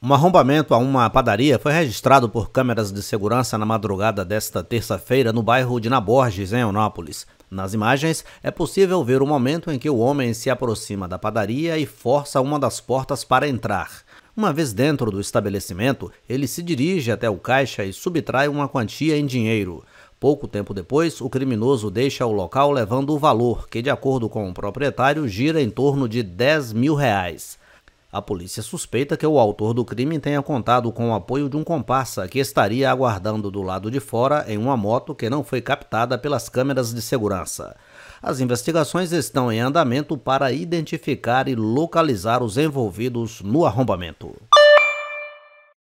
Um arrombamento a uma padaria foi registrado por câmeras de segurança na madrugada desta terça-feira no bairro de Naborges, em Onópolis. Nas imagens, é possível ver o momento em que o homem se aproxima da padaria e força uma das portas para entrar. Uma vez dentro do estabelecimento, ele se dirige até o caixa e subtrai uma quantia em dinheiro. Pouco tempo depois, o criminoso deixa o local levando o valor, que, de acordo com o proprietário, gira em torno de 10 mil reais. A polícia suspeita que o autor do crime tenha contado com o apoio de um comparsa que estaria aguardando do lado de fora em uma moto que não foi captada pelas câmeras de segurança. As investigações estão em andamento para identificar e localizar os envolvidos no arrombamento.